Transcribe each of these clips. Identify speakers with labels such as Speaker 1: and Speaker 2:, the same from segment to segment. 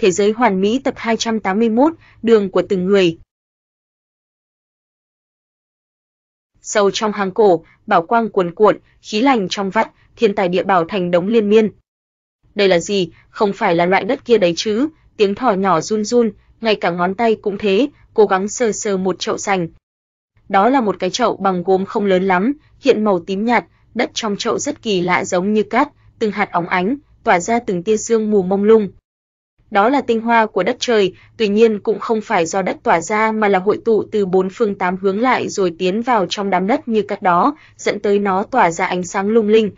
Speaker 1: Thế giới hoàn mỹ tập 281, đường của từng người. Sâu trong hang cổ, bảo quang cuồn cuộn, khí lành trong vắt, thiên tài địa bảo thành đống liên miên. Đây là gì, không phải là loại đất kia đấy chứ, tiếng thỏ nhỏ run run, ngay cả ngón tay cũng thế, cố gắng sờ sờ một chậu sành. Đó là một cái chậu bằng gốm không lớn lắm, hiện màu tím nhạt, đất trong chậu rất kỳ lạ giống như cát, từng hạt óng ánh, tỏa ra từng tia sương mù mông lung, đó là tinh hoa của đất trời, tuy nhiên cũng không phải do đất tỏa ra mà là hội tụ từ bốn phương tám hướng lại rồi tiến vào trong đám đất như cát đó, dẫn tới nó tỏa ra ánh sáng lung linh.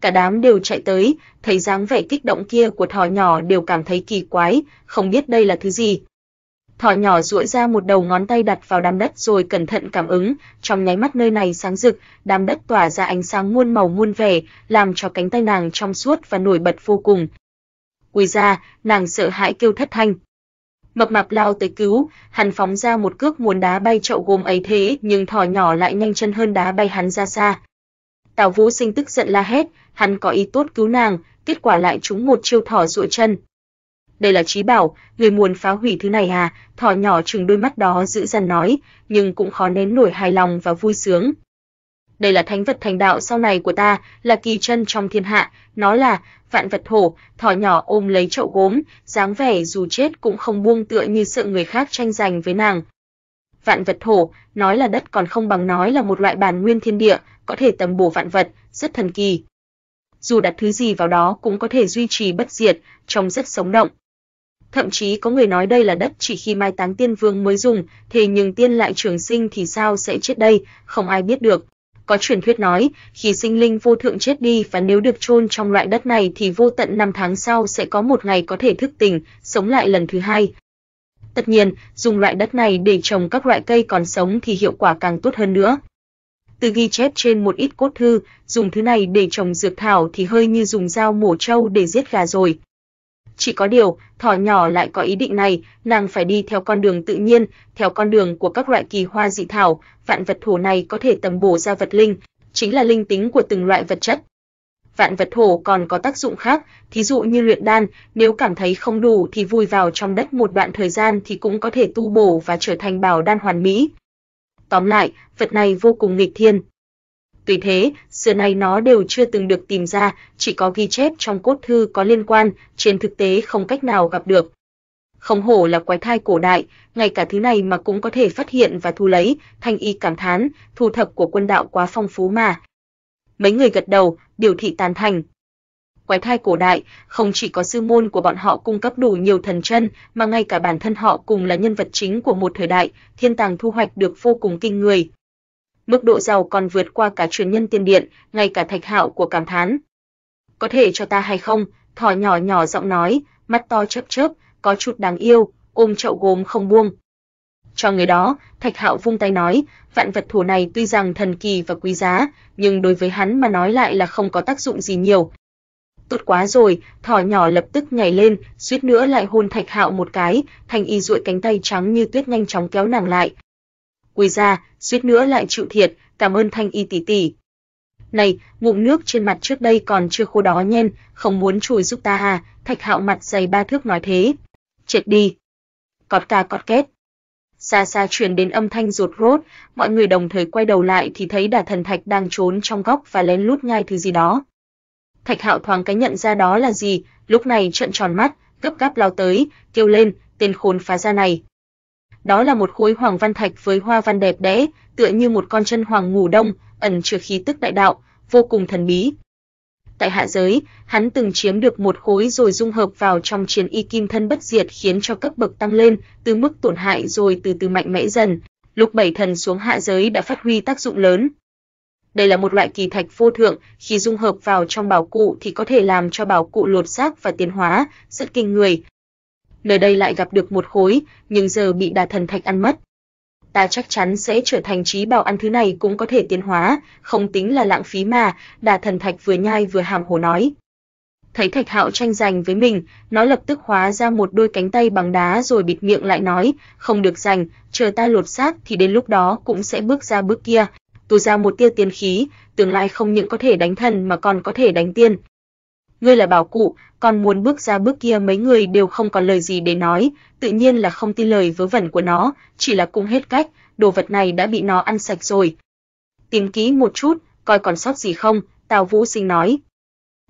Speaker 1: Cả đám đều chạy tới, thấy dáng vẻ kích động kia của thỏ nhỏ đều cảm thấy kỳ quái, không biết đây là thứ gì. Thỏ nhỏ duỗi ra một đầu ngón tay đặt vào đám đất rồi cẩn thận cảm ứng, trong nháy mắt nơi này sáng rực, đám đất tỏa ra ánh sáng muôn màu muôn vẻ, làm cho cánh tay nàng trong suốt và nổi bật vô cùng, quỳ ra, nàng sợ hãi kêu thất thanh. Mập mạp lao tới cứu, hắn phóng ra một cước muốn đá bay chậu gồm ấy thế, nhưng thỏ nhỏ lại nhanh chân hơn đá bay hắn ra xa. Tào Vũ Sinh tức giận la hét, hắn có ý tốt cứu nàng, kết quả lại trúng một chiêu thỏ rụi chân. Đây là trí bảo, người muốn phá hủy thứ này à? Thỏ nhỏ trừng đôi mắt đó giữ dằn nói, nhưng cũng khó nén nổi hài lòng và vui sướng đây là thánh vật thành đạo sau này của ta, là kỳ chân trong thiên hạ, nó là vạn vật thổ, thỏ nhỏ ôm lấy chậu gốm, dáng vẻ dù chết cũng không buông tựa như sợ người khác tranh giành với nàng. Vạn vật thổ, nói là đất còn không bằng nói là một loại bản nguyên thiên địa, có thể tầm bổ vạn vật, rất thần kỳ. Dù đặt thứ gì vào đó cũng có thể duy trì bất diệt, trông rất sống động. Thậm chí có người nói đây là đất chỉ khi mai táng tiên vương mới dùng, thế nhưng tiên lại trường sinh thì sao sẽ chết đây, không ai biết được. Có truyền thuyết nói, khi sinh linh vô thượng chết đi và nếu được chôn trong loại đất này thì vô tận năm tháng sau sẽ có một ngày có thể thức tỉnh, sống lại lần thứ hai. Tất nhiên, dùng loại đất này để trồng các loại cây còn sống thì hiệu quả càng tốt hơn nữa. Từ ghi chép trên một ít cốt thư, dùng thứ này để trồng dược thảo thì hơi như dùng dao mổ trâu để giết gà rồi. Chỉ có điều, thỏ nhỏ lại có ý định này, nàng phải đi theo con đường tự nhiên, theo con đường của các loại kỳ hoa dị thảo, vạn vật thổ này có thể tầm bổ ra vật linh, chính là linh tính của từng loại vật chất. Vạn vật thổ còn có tác dụng khác, thí dụ như luyện đan, nếu cảm thấy không đủ thì vùi vào trong đất một đoạn thời gian thì cũng có thể tu bổ và trở thành bảo đan hoàn mỹ. Tóm lại, vật này vô cùng nghịch thiên. Tuy thế, xưa nay nó đều chưa từng được tìm ra, chỉ có ghi chép trong cốt thư có liên quan, trên thực tế không cách nào gặp được. Không hổ là quái thai cổ đại, ngay cả thứ này mà cũng có thể phát hiện và thu lấy, Thanh Y cảm thán, thu thập của quân đạo quá phong phú mà. Mấy người gật đầu, biểu thị tán thành. Quái thai cổ đại không chỉ có sư môn của bọn họ cung cấp đủ nhiều thần chân, mà ngay cả bản thân họ cùng là nhân vật chính của một thời đại, thiên tàng thu hoạch được vô cùng kinh người mức độ giàu còn vượt qua cả truyền nhân tiên điện, ngay cả Thạch Hạo của cảm thán. Có thể cho ta hay không? Thỏ nhỏ nhỏ giọng nói, mắt to chớp chớp, có chút đáng yêu, ôm chậu gốm không buông. Cho người đó, Thạch Hạo vung tay nói, vạn vật thủ này tuy rằng thần kỳ và quý giá, nhưng đối với hắn mà nói lại là không có tác dụng gì nhiều. Tốt quá rồi, thỏ nhỏ lập tức nhảy lên, suýt nữa lại hôn Thạch Hạo một cái, thành Y duỗi cánh tay trắng như tuyết nhanh chóng kéo nàng lại, quỳ ra, suýt nữa lại chịu thiệt, cảm ơn Thanh Y tỷ tỷ. Này, ngụm nước trên mặt trước đây còn chưa khô đó nhen, không muốn chùi giúp ta à, Thạch Hạo mặt dày ba thước nói thế. Triệt đi. Cọt ca cọt kết. Xa xa truyền đến âm thanh ruột rốt, mọi người đồng thời quay đầu lại thì thấy Đà Thần Thạch đang trốn trong góc và lén lút nhai thứ gì đó. Thạch Hạo thoáng cái nhận ra đó là gì, lúc này trợn tròn mắt, gấp gáp lao tới, kêu lên, tên khốn phá ra này đó là một khối hoàng văn thạch với hoa văn đẹp đẽ, tựa như một con chân hoàng ngủ đông, ẩn chứa khí tức đại đạo, vô cùng thần bí. Tại hạ giới, hắn từng chiếm được một khối rồi dung hợp vào trong chiến y kim thân bất diệt khiến cho cấp bậc tăng lên, từ mức tổn hại rồi từ từ mạnh mẽ dần. Lúc bảy thần xuống hạ giới đã phát huy tác dụng lớn. Đây là một loại kỳ thạch vô thượng, khi dung hợp vào trong bảo cụ thì có thể làm cho bảo cụ lột xác và tiến hóa, rất kinh người, nơi đây lại gặp được một khối, nhưng giờ bị đà thần thạch ăn mất. Ta chắc chắn sẽ trở thành trí bảo ăn thứ này cũng có thể tiến hóa, không tính là lãng phí mà, đà thần thạch vừa nhai vừa hàm hồ nói. Thấy thạch hạo tranh giành với mình, nó lập tức hóa ra một đôi cánh tay bằng đá rồi bịt miệng lại nói, không được giành, chờ ta lột xác thì đến lúc đó cũng sẽ bước ra bước kia, tu ra một tia tiên khí, tương lai không những có thể đánh thần mà còn có thể đánh tiên. Ngươi là bảo cụ, còn muốn bước ra bước kia mấy người đều không còn lời gì để nói, tự nhiên là không tin lời vớ vẩn của nó, chỉ là cũng hết cách, đồ vật này đã bị nó ăn sạch rồi. Tìm kỹ một chút, coi còn sót gì không, Tào Vũ Sinh nói.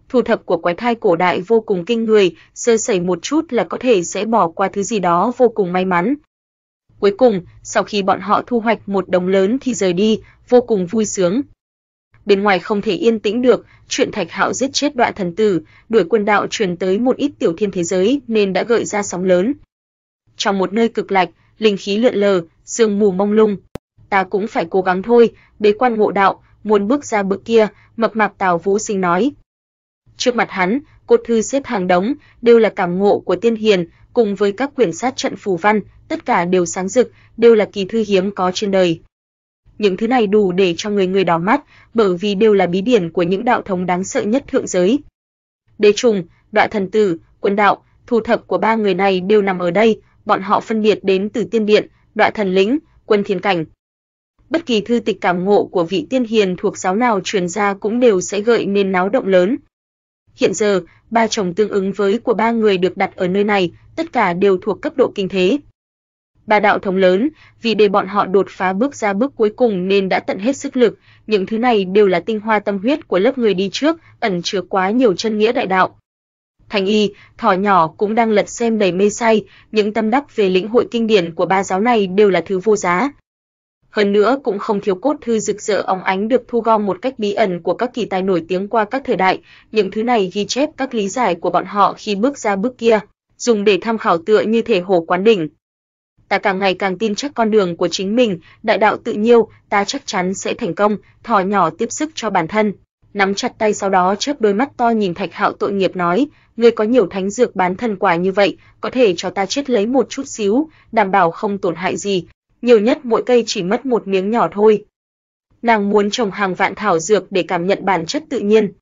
Speaker 1: Thu thập của quái thai cổ đại vô cùng kinh người, sơ sẩy một chút là có thể sẽ bỏ qua thứ gì đó vô cùng may mắn. Cuối cùng, sau khi bọn họ thu hoạch một đồng lớn thì rời đi, vô cùng vui sướng bên ngoài không thể yên tĩnh được, chuyện Thạch Hạo giết chết đoạn thần tử, đuổi quân đạo truyền tới một ít tiểu thiên thế giới nên đã gợi ra sóng lớn. Trong một nơi cực lạc linh khí lượn lờ, sương mù mông lung. Ta cũng phải cố gắng thôi, bế quan ngộ đạo, muốn bước ra bước kia, mập mạp Tào Vũ Sinh nói. Trước mặt hắn, cột thư xếp hàng đống, đều là cảm ngộ của tiên hiền, cùng với các quyển sát trận phù văn, tất cả đều sáng rực, đều là kỳ thư hiếm có trên đời những thứ này đủ để cho người người đỏ mắt, bởi vì đều là bí điển của những đạo thống đáng sợ nhất thượng giới. Đế trùng, Đoạ thần tử, Quân đạo, thu thập của ba người này đều nằm ở đây, bọn họ phân biệt đến từ tiên điện, Đoạ thần lĩnh, Quân thiên cảnh. Bất kỳ thư tịch cảm ngộ của vị tiên hiền thuộc giáo nào truyền ra cũng đều sẽ gợi nên náo động lớn. Hiện giờ, ba chồng tương ứng với của ba người được đặt ở nơi này, tất cả đều thuộc cấp độ kinh thế ba đạo thống lớn, vì để bọn họ đột phá bước ra bước cuối cùng nên đã tận hết sức lực, những thứ này đều là tinh hoa tâm huyết của lớp người đi trước, ẩn chứa quá nhiều chân nghĩa đại đạo. Thành Y, thỏ nhỏ cũng đang lật xem đầy mê say, những tâm đắc về lĩnh hội kinh điển của ba giáo này đều là thứ vô giá. Hơn nữa cũng không thiếu cốt thư rực rỡ óng ánh được thu gom một cách bí ẩn của các kỳ tài nổi tiếng qua các thời đại, những thứ này ghi chép các lý giải của bọn họ khi bước ra bước kia, dùng để tham khảo tựa như thể hồ quán đỉnh ta càng ngày càng tin chắc con đường của chính mình, đại đạo tự nhiêu, ta chắc chắn sẽ thành công, thỏ nhỏ tiếp sức cho bản thân. Nắm chặt tay sau đó chớp đôi mắt to nhìn Thạch Hạo tội nghiệp nói, ngươi có nhiều thánh dược bán thân quả như vậy, có thể cho ta chết lấy một chút xíu, đảm bảo không tổn hại gì, nhiều nhất mỗi cây chỉ mất một miếng nhỏ thôi. Nàng muốn trồng hàng vạn thảo dược để cảm nhận bản chất tự nhiên.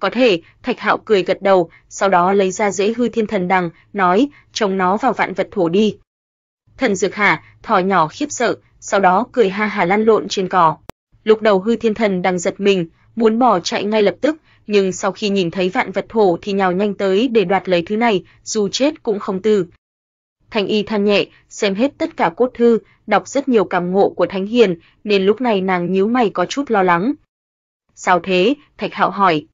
Speaker 1: Có thể, Thạch Hạo cười gật đầu, sau đó lấy ra rễ hư thiên thần đằng, nói, trồng nó vào vạn vật thổ đi. Thần Dược Hà, thỏ nhỏ khiếp sợ, sau đó cười ha hà lăn lộn trên cỏ. Lúc đầu hư thiên thần đang giật mình, muốn bỏ chạy ngay lập tức, nhưng sau khi nhìn thấy vạn vật thổ thì nhào nhanh tới để đoạt lấy thứ này, dù chết cũng không từ. Thanh y than nhẹ, xem hết tất cả cốt thư, đọc rất nhiều cảm ngộ của Thánh Hiền, nên lúc này nàng nhíu mày có chút lo lắng. Sao thế? Thạch Hạo hỏi.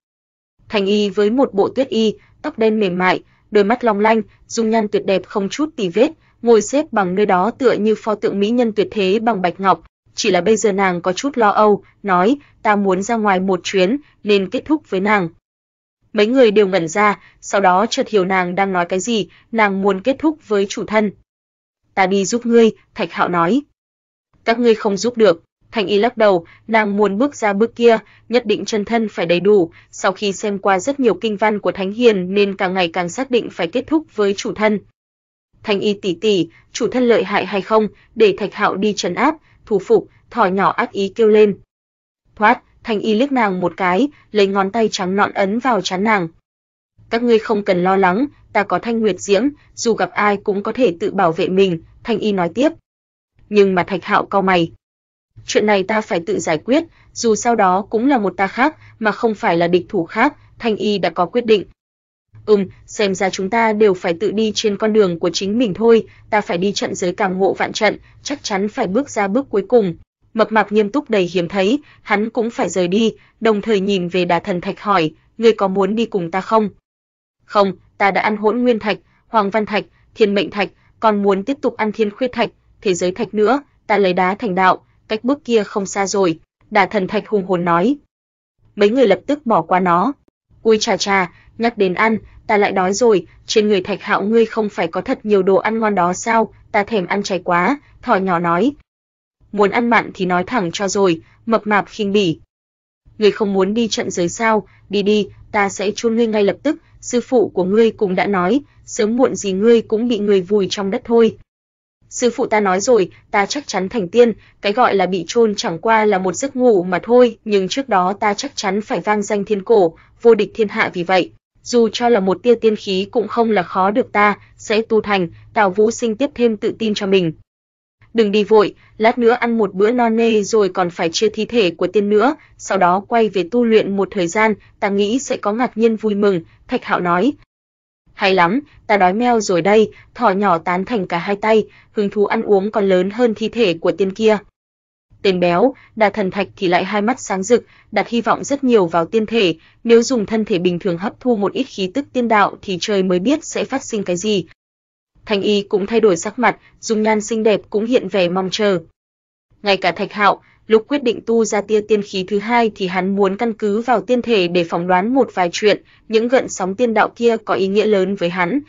Speaker 1: Thanh y với một bộ tuyết y, tóc đen mềm mại, đôi mắt long lanh, dung nhan tuyệt đẹp không chút tì vết, ngồi xếp bằng nơi đó tựa như pho tượng mỹ nhân tuyệt thế bằng bạch ngọc, chỉ là bây giờ nàng có chút lo âu, nói, ta muốn ra ngoài một chuyến, nên kết thúc với nàng. Mấy người đều ngẩn ra, sau đó chợt hiểu nàng đang nói cái gì, nàng muốn kết thúc với chủ thân. Ta đi giúp ngươi, Thạch Hạo nói. Các ngươi không giúp được, Thành Y lắc đầu, nàng muốn bước ra bước kia, nhất định chân thân phải đầy đủ, sau khi xem qua rất nhiều kinh văn của Thánh Hiền nên càng ngày càng xác định phải kết thúc với chủ thân. Thanh Y tỷ tỷ, chủ thân lợi hại hay không, để Thạch Hạo đi trấn áp, thủ phục, thỏ nhỏ ác ý kêu lên. Thoát, Thanh Y liếc nàng một cái, lấy ngón tay trắng nõn ấn vào trán nàng. Các ngươi không cần lo lắng, ta có Thanh Nguyệt Diễm, dù gặp ai cũng có thể tự bảo vệ mình, Thanh Y nói tiếp. Nhưng mà Thạch Hạo cau mày. Chuyện này ta phải tự giải quyết, dù sau đó cũng là một ta khác, mà không phải là địch thủ khác, Thanh Y đã có quyết định, Ừm, xem ra chúng ta đều phải tự đi trên con đường của chính mình thôi, ta phải đi trận giới càng ngộ vạn trận, chắc chắn phải bước ra bước cuối cùng. Mập mạp nghiêm túc đầy hiếm thấy, hắn cũng phải rời đi, đồng thời nhìn về Đà Thần Thạch hỏi, ngươi có muốn đi cùng ta không? Không, ta đã ăn Hỗn Nguyên Thạch, Hoàng Văn Thạch, Thiên Mệnh Thạch, còn muốn tiếp tục ăn Thiên Khuyết Thạch, Thế giới Thạch nữa, ta lấy đá thành đạo, cách bước kia không xa rồi, Đà Thần Thạch hùng hồn nói. Mấy người lập tức bỏ qua nó. Ui chà chà, nhắc đến ăn, ta lại đói rồi, trên người Thạch Hạo ngươi không phải có thật nhiều đồ ăn ngon đó sao, ta thèm ăn cháy quá, thỏ nhỏ nói. Muốn ăn mặn thì nói thẳng cho rồi, mập mạp khinh bỉ. Ngươi không muốn đi trận giới sao, đi đi, ta sẽ chôn ngươi ngay lập tức, sư phụ của ngươi cũng đã nói, sớm muộn gì ngươi cũng bị người vùi trong đất thôi. Sư phụ ta nói rồi, ta chắc chắn thành tiên, cái gọi là bị chôn chẳng qua là một giấc ngủ mà thôi, nhưng trước đó ta chắc chắn phải vang danh thiên cổ, vô địch thiên hạ vì vậy dù cho là một tia tiên khí cũng không là khó được ta, sẽ tu thành, Tào Vũ Sinh tiếp thêm tự tin cho mình. Đừng đi vội, lát nữa ăn một bữa no nê rồi còn phải chia thi thể của tiên nữa, sau đó quay về tu luyện một thời gian, ta nghĩ sẽ có ngạc nhiên vui mừng, Thạch Hạo nói. Hay lắm, ta đói meo rồi đây, thỏ nhỏ tán thành cả hai tay, hứng thú ăn uống còn lớn hơn thi thể của tiên kia tên béo, đạt thần thạch thì lại hai mắt sáng rực, đặt hy vọng rất nhiều vào tiên thể, nếu dùng thân thể bình thường hấp thu một ít khí tức tiên đạo thì trời mới biết sẽ phát sinh cái gì. Thanh y cũng thay đổi sắc mặt, dung nhan xinh đẹp cũng hiện vẻ mong chờ. Ngay cả Thạch Hạo, lúc quyết định tu ra tia tiên khí thứ hai thì hắn muốn căn cứ vào tiên thể để phỏng đoán một vài chuyện, những gợn sóng tiên đạo kia có ý nghĩa lớn với hắn.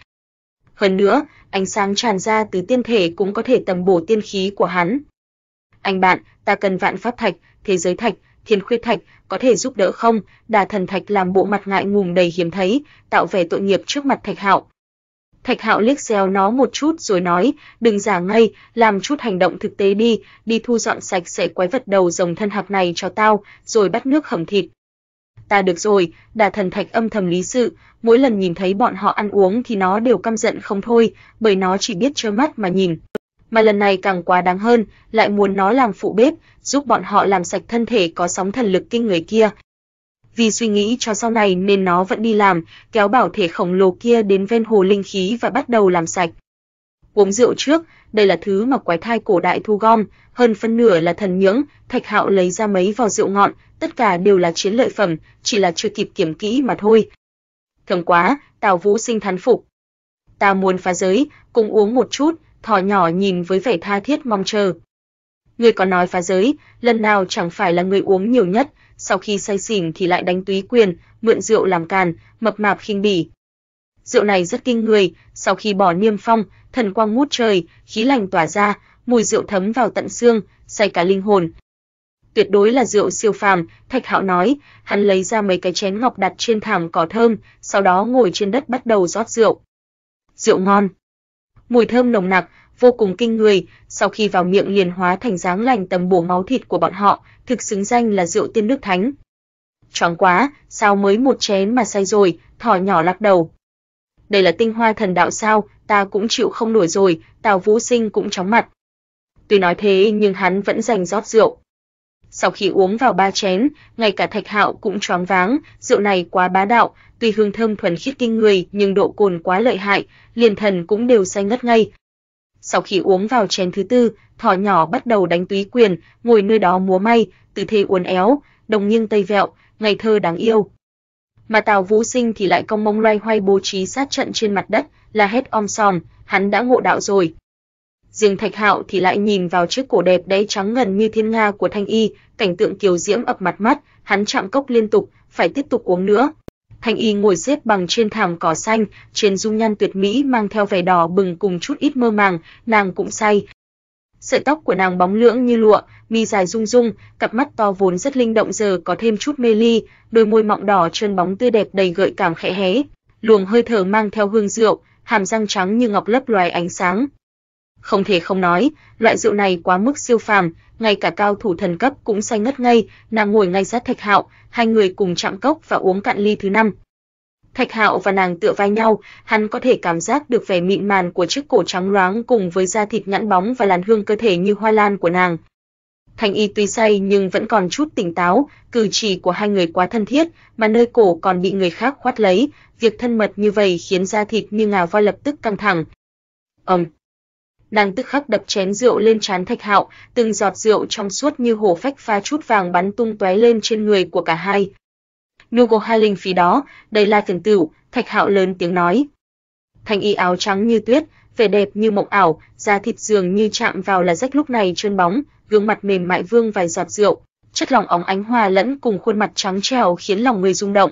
Speaker 1: Hơn nữa, ánh sáng tràn ra từ tiên thể cũng có thể tầm bổ tiên khí của hắn. Anh bạn, ta cần vạn pháp thạch, thế giới thạch, thiên khuyết thạch, có thể giúp đỡ không? Đà thần thạch làm bộ mặt ngại ngùng đầy hiếm thấy, tạo vẻ tội nghiệp trước mặt Thạch Hạo. Thạch Hạo liếc xéo nó một chút rồi nói, đừng giả ngây, làm chút hành động thực tế đi, đi thu dọn sạch sẽ quái vật đầu rồng thân hạp này cho tao, rồi bắt nước hầm thịt. Ta được rồi, Đà thần thạch âm thầm lý sự, mỗi lần nhìn thấy bọn họ ăn uống thì nó đều căm giận không thôi, bởi nó chỉ biết trơ mắt mà nhìn mà lần này càng quá đáng hơn, lại muốn nó làm phụ bếp, giúp bọn họ làm sạch thân thể có sóng thần lực kinh người kia. Vì suy nghĩ cho sau này nên nó vẫn đi làm, kéo bảo thể khổng lồ kia đến ven hồ linh khí và bắt đầu làm sạch. Uống rượu trước, đây là thứ mà quái thai cổ đại thu gom, hơn phân nửa là thần nhưỡng, Thạch Hạo lấy ra mấy vỏ rượu ngọn, tất cả đều là chiến lợi phẩm, chỉ là chưa kịp kiểm kỹ mà thôi. Thơm quá, Tào Vũ Sinh thán phục. Ta muốn phá giới, cùng uống một chút, thỏ nhỏ nhìn với vẻ tha thiết mong chờ. Người có nói phá giới, lần nào chẳng phải là người uống nhiều nhất, sau khi say xỉn thì lại đánh túy quyền, mượn rượu làm càn, mập mạp khinh bỉ. Rượu này rất kinh người, sau khi bỏ niêm phong, thần quang ngút trời, khí lành tỏa ra, mùi rượu thấm vào tận xương, say cả linh hồn. Tuyệt đối là rượu siêu phàm, Thạch Hạo nói, hắn lấy ra mấy cái chén ngọc đặt trên thảm cỏ thơm, sau đó ngồi trên đất bắt đầu rót rượu. Rượu ngon mùi thơm nồng nặc, vô cùng kinh người, sau khi vào miệng liền hóa thành dáng lành tầm bổ máu thịt của bọn họ, thực xứng danh là rượu tiên nước thánh. Choáng quá, sao mới một chén mà say rồi, thỏ nhỏ lắc đầu. Đây là tinh hoa thần đạo sao, ta cũng chịu không nổi rồi, Tào Vũ Sinh cũng chóng mặt. Tuy nói thế nhưng hắn vẫn giành rót rượu. Sau khi uống vào ba chén, ngay cả Thạch Hạo cũng choáng váng, rượu này quá bá đạo, tuy hương thơm thuần khiết kinh người nhưng độ cồn quá lợi hại, liền thần cũng đều say ngất ngay. Sau khi uống vào chén thứ tư, thỏ nhỏ bắt đầu đánh túy quyền, ngồi nơi đó múa may, tư thế uốn éo, đồng nghiêng tây vẹo, ngày thơ đáng yêu. Mà Tào Vũ Sinh thì lại công mông loay hoay bố trí sát trận trên mặt đất, là hết om sòm, hắn đã ngộ đạo rồi riêng Thạch Hạo thì lại nhìn vào chiếc cổ đẹp đẽ trắng ngần như thiên nga của Thanh Y, cảnh tượng kiều diễm ập mặt mắt, hắn chạm cốc liên tục, phải tiếp tục uống nữa. Thanh Y ngồi xếp bằng trên thảm cỏ xanh, trên dung nhan tuyệt mỹ mang theo vẻ đỏ bừng cùng chút ít mơ màng, nàng cũng say. Sợi tóc của nàng bóng lưỡng như lụa, mi dài rung rung, cặp mắt to vốn rất linh động giờ có thêm chút mê ly, đôi môi mọng đỏ trơn bóng tươi đẹp đầy gợi cảm khẽ hé, luồng hơi thở mang theo hương rượu, hàm răng trắng như ngọc lấp loài ánh sáng, không thể không nói, loại rượu này quá mức siêu phàm, ngay cả cao thủ thần cấp cũng say ngất ngây, nàng ngồi ngay sát Thạch Hạo, hai người cùng chạm cốc và uống cạn ly thứ năm. Thạch Hạo và nàng tựa vai nhau, hắn có thể cảm giác được vẻ mịn màng của chiếc cổ trắng loáng cùng với da thịt nhẵn bóng và làn hương cơ thể như hoa lan của nàng. Thanh Y tuy say nhưng vẫn còn chút tỉnh táo, cử chỉ của hai người quá thân thiết, mà nơi cổ còn bị người khác khoát lấy, việc thân mật như vậy khiến da thịt như ngà voi lập tức căng thẳng. Ầm. Um nàng tức khắc đập chén rượu lên trán Thạch Hạo, từng giọt rượu trong suốt như hồ phách pha chút vàng bắn tung tóe lên trên người của cả hai. Nugo hai linh phí đó, đây là thần tử, Thạch Hạo lớn tiếng nói. Thanh y áo trắng như tuyết, vẻ đẹp như mộng ảo, da thịt dường như chạm vào là rách lúc này trơn bóng, gương mặt mềm mại vương vài giọt rượu, chất lỏng óng ánh hòa lẫn cùng khuôn mặt trắng trẻo khiến lòng người rung động.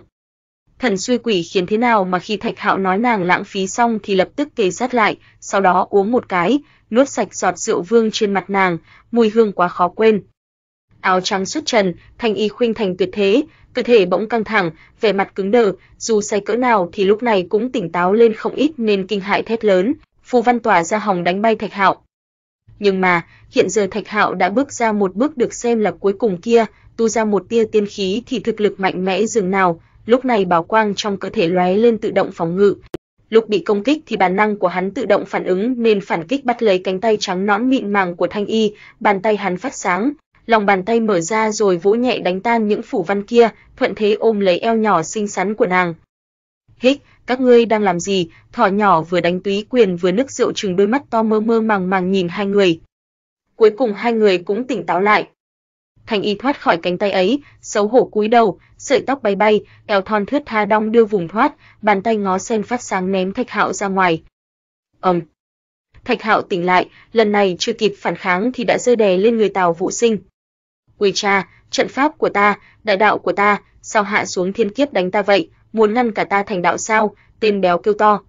Speaker 1: Thần suy quỷ khiến thế nào mà khi Thạch Hạo nói nàng lãng phí xong thì lập tức kề sát lại, sau đó uống một cái, nuốt sạch giọt rượu vương trên mặt nàng, mùi hương quá khó quên. Áo trắng xuất trần, thanh y khuynh thành tuyệt thế, cơ thể bỗng căng thẳng, vẻ mặt cứng đờ, dù say cỡ nào thì lúc này cũng tỉnh táo lên không ít nên kinh hãi thét lớn, phù văn tỏa ra hòng đánh bay Thạch Hạo. Nhưng mà, hiện giờ Thạch Hạo đã bước ra một bước được xem là cuối cùng kia, tu ra một tia tiên khí thì thực lực mạnh mẽ dường nào, Lúc này bảo quang trong cơ thể lóe lên tự động phòng ngự. Lúc bị công kích thì bản năng của hắn tự động phản ứng nên phản kích bắt lấy cánh tay trắng nõn mịn màng của Thanh Y, bàn tay hắn phát sáng, lòng bàn tay mở ra rồi vỗ nhẹ đánh tan những phủ văn kia, thuận thế ôm lấy eo nhỏ xinh xắn của nàng. Hích, các ngươi đang làm gì? Thỏ nhỏ vừa đánh túy quyền vừa nước rượu trừng đôi mắt to mơ mơ màng màng nhìn hai người. Cuối cùng hai người cũng tỉnh táo lại, Thanh y thoát khỏi cánh tay ấy, xấu hổ cúi đầu, sợi tóc bay bay, eo thon thướt tha đong đưa vùng thoát, bàn tay ngó sen phát sáng ném Thạch Hạo ra ngoài. Ầm. Thạch Hạo tỉnh lại, lần này chưa kịp phản kháng thì đã rơi đè lên người Tào Vũ Sinh. Quỷ cha, trận pháp của ta, đại đạo của ta, sao hạ xuống thiên kiếp đánh ta vậy, muốn ngăn cả ta thành đạo sao?" Tên béo kêu to.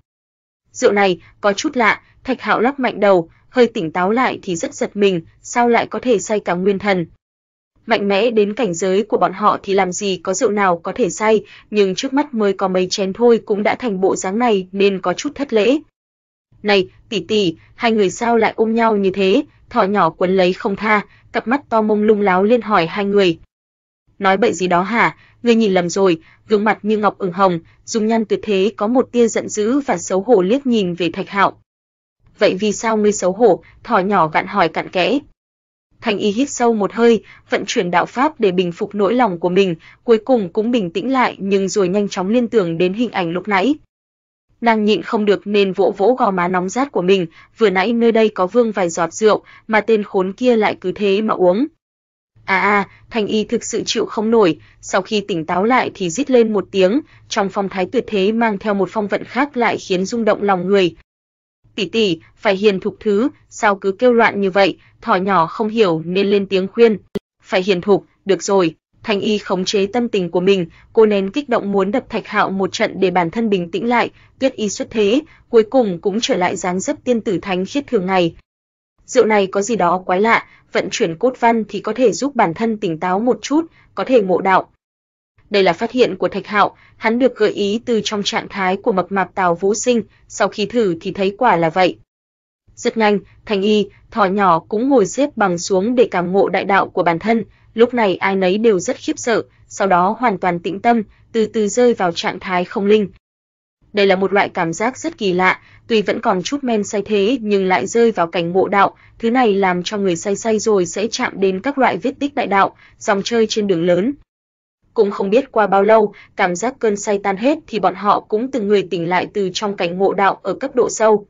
Speaker 1: Rượu này có chút lạ, Thạch Hạo lắc mạnh đầu, hơi tỉnh táo lại thì rất giật mình, sao lại có thể say cả nguyên thần, mạnh mẽ đến cảnh giới của bọn họ thì làm gì có rượu nào có thể say, nhưng trước mắt mới có mấy chén thôi cũng đã thành bộ dáng này nên có chút thất lễ. "Này, tỷ tỷ, hai người sao lại ôm nhau như thế?" Thỏ nhỏ quấn lấy không tha, cặp mắt to mông lung láo lên hỏi hai người. "Nói bậy gì đó hả? Ngươi nhìn lầm rồi." Gương mặt như ngọc ửng hồng, dung nhan tuyệt thế có một tia giận dữ và xấu hổ liếc nhìn về Thạch Hạo. "Vậy vì sao ngươi xấu hổ?" Thỏ nhỏ gặn hỏi cặn kẽ. Thanh y hít sâu một hơi, vận chuyển đạo pháp để bình phục nỗi lòng của mình, cuối cùng cũng bình tĩnh lại nhưng rồi nhanh chóng liên tưởng đến hình ảnh lúc nãy. Nàng nhịn không được nên vỗ vỗ gò má nóng rát của mình, vừa nãy nơi đây có vương vài giọt rượu mà tên khốn kia lại cứ thế mà uống. À à, Thanh y thực sự chịu không nổi, sau khi tỉnh táo lại thì rít lên một tiếng, trong phong thái tuyệt thế mang theo một phong vận khác lại khiến rung động lòng người, tỷ tỷ, phải hiền thục thứ, sao cứ kêu loạn như vậy, thỏ nhỏ không hiểu nên lên tiếng khuyên. Phải hiền thục, được rồi. Thanh Y khống chế tâm tình của mình, cô nén kích động muốn đập Thạch Hạo một trận để bản thân bình tĩnh lại, Tuyết Y xuất thế, cuối cùng cũng trở lại dáng dấp tiên tử thánh khiết thường ngày. Rượu này có gì đó quái lạ, vận chuyển cốt văn thì có thể giúp bản thân tỉnh táo một chút, có thể ngộ đạo, đây là phát hiện của Thạch Hạo, hắn được gợi ý từ trong trạng thái của mập mạp Tào Vũ Sinh, sau khi thử thì thấy quả là vậy. Rất nhanh, Thành Y, thỏ nhỏ cũng ngồi xếp bằng xuống để cảm ngộ đại đạo của bản thân, lúc này ai nấy đều rất khiếp sợ, sau đó hoàn toàn tĩnh tâm, từ từ rơi vào trạng thái không linh. Đây là một loại cảm giác rất kỳ lạ, tuy vẫn còn chút men say thế nhưng lại rơi vào cảnh ngộ đạo, thứ này làm cho người say say rồi sẽ chạm đến các loại vết tích đại đạo, dòng chơi trên đường lớn, cũng không biết qua bao lâu, cảm giác cơn say tan hết thì bọn họ cũng từng người tỉnh lại từ trong cảnh ngộ đạo ở cấp độ sâu.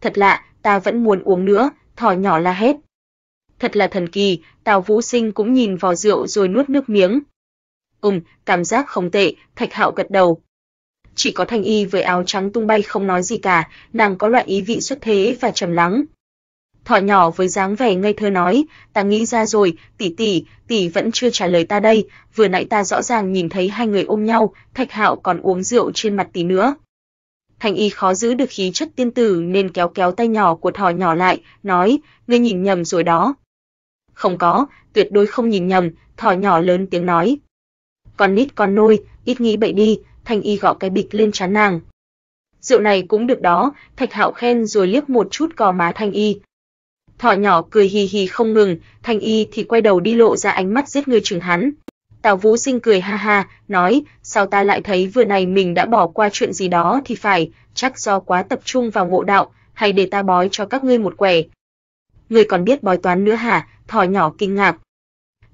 Speaker 1: Thật lạ, ta vẫn muốn uống nữa, thỏ nhỏ la hết. Thật là thần kỳ, Tào Vũ Sinh cũng nhìn vào rượu rồi nuốt nước miếng. Ừm, cảm giác không tệ, Thạch Hạo gật đầu. Chỉ có Thanh Y với áo trắng tung bay không nói gì cả, nàng có loại ý vị xuất thế và trầm lắng, thỏ nhỏ với dáng vẻ ngây thơ nói, "Ta nghĩ ra rồi, tỷ tỷ, tỷ vẫn chưa trả lời ta đây, vừa nãy ta rõ ràng nhìn thấy hai người ôm nhau, Thạch Hạo còn uống rượu trên mặt tỷ nữa." Thành Y khó giữ được khí chất tiên tử nên kéo kéo tay nhỏ của thỏ nhỏ lại, nói, "Ngươi nhìn nhầm rồi đó." "Không có, tuyệt đối không nhìn nhầm." Thỏ nhỏ lớn tiếng nói. "Con nít con nôi, ít nghĩ bậy đi." Thành Y gõ cái bịch lên trán nàng, rượu này cũng được đó, Thạch Hạo khen rồi liếc một chút cò má Thanh Y, Thỏ nhỏ cười hì hì không ngừng, Thanh Y thì quay đầu đi lộ ra ánh mắt giết người chừng hắn. Tào Vũ Sinh cười ha ha, nói, sao ta lại thấy vừa này mình đã bỏ qua chuyện gì đó thì phải, chắc do quá tập trung vào ngộ đạo, hay để ta bói cho các ngươi một quẻ. Ngươi còn biết bói toán nữa hả? Thỏ nhỏ kinh ngạc.